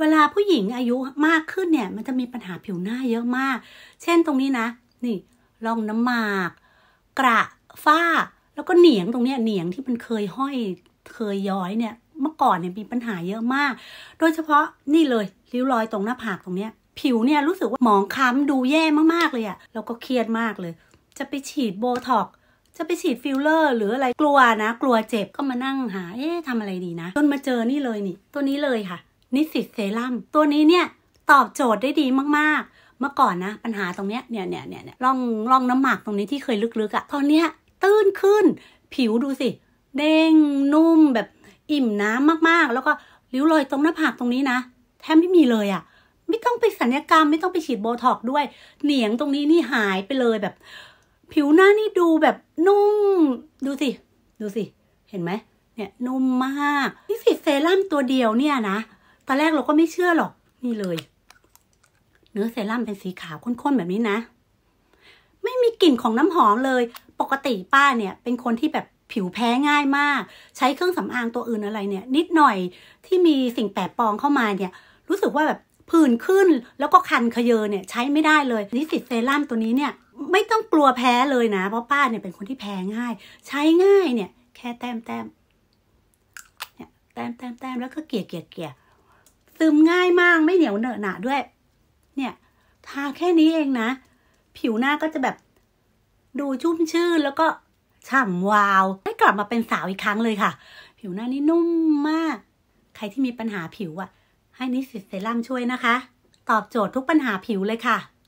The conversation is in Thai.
เวลาผู้หญิงอายุมากขึ้นเนี่ย มันจะมีปัญหาผิวหน้าเยอะมาก เช่นตรงนี้นะ นี่รองน้ำหมาก กระฝ้า แล้วก็เหนียงตรงเนี้ย เหนียงที่มันเคยห้อย เคยย้อยเนี่ย เมื่อก่อนเนี่ยมีปัญหาเยอะมาก โดยเฉพาะนี่เลย ริ้วรอยตรงหน้าผากตรงเนี้ยผิวเนี่ยรู้สึกว่าหมองคล้ำดูแย่มากๆเลยอะแล้วก็เครียดมากเลย จะไปฉีดโบท็อก จะไปฉีดฟิลเลอร์ หรืออะไรกลัวนะกลัวเจ็บก็มานั่งหา เอ๊ะทำอะไรดีนะ จนมาเจอนี่เลยนี่ ตัวนี้เลยค่ะนิสิตเซรั่มตัวนี้เนี่ยตอบโจทย์ได้ดีมากๆ เมื่อก่อนนะ ปัญหาตรงเนี้ยเนี่ยเนี่ยเนี่ยร่องร่องน้ำหมักตรงนี้ที่เคยลึกๆอะ่ะ ตอนเนี้ยตื้นขึ้น ผิวดูสิ เด้งนุ่มแบบอิ่มน้ำมากๆ แล้วก็ริ้วรอยตรงหน้าผากตรงนี้นะแทบไม่มีเลยอะ่ะ ไม่ต้องไปสัญญกรรม ไม่ต้องไปฉีดโบท็อกด้วย เหนียงตรงนี้นี่หายไปเลยแบบ ผิวหน้านี่ดูแบบนุ่มดูสิ ดูสิ เห็นไหมเนี่ยนุ่มมากนี่สิเซรั่มตัวเดียวเนี่ยนะตอนแรกเราก็ไม่เชื่อหรอก นี่เลย เนื้อเซรั่มเป็นสีขาวข้นๆแบบนี้นะ ไม่มีกลิ่นของน้ำหอมเลย ปกติป้าเนี่ย เป็นคนที่แบบผิวแพ้ง่ายมาก ใช้เครื่องสำอางตัวอื่นอะไรเนี่ย นิดหน่อยที่มีสิ่งแปลกปลอมเข้ามาเนี่ย รู้สึกว่าแบบผื่นขึ้นแล้วก็คันขยเยอเนี่ย ใช้ไม่ได้เลย นิสิตเซรั่มตัวนี้เนี่ย ไม่ต้องกลัวแพ้เลยนะ เพราะป้าเนี่ยเป็นคนที่แพ้ง่าย ใช้ง่าย เนี่ย แค่แต้มแต้มเนี่ยแต้มแต้มแต้มแล้วก็เกลี่ยเกลี่ยเกลี่ยตึมง่ายมากไม่เหนียวเหนอะหนะด้วย เนี่ย ทาแค่นี้เองนะ ผิวหน้าก็จะแบบดูชุ่มชื่นแล้วก็ ฉ่ำวาวได้กลับมาเป็นสาวอีกครั้งเลยค่ะ ผิวหน้านี่นุ่มมาก ใครที่มีปัญหาผิวอะให้นิสิตเซรั่มช่วยนะคะ ตอบโจทย์ทุกปัญหาผิวเลยค่ะ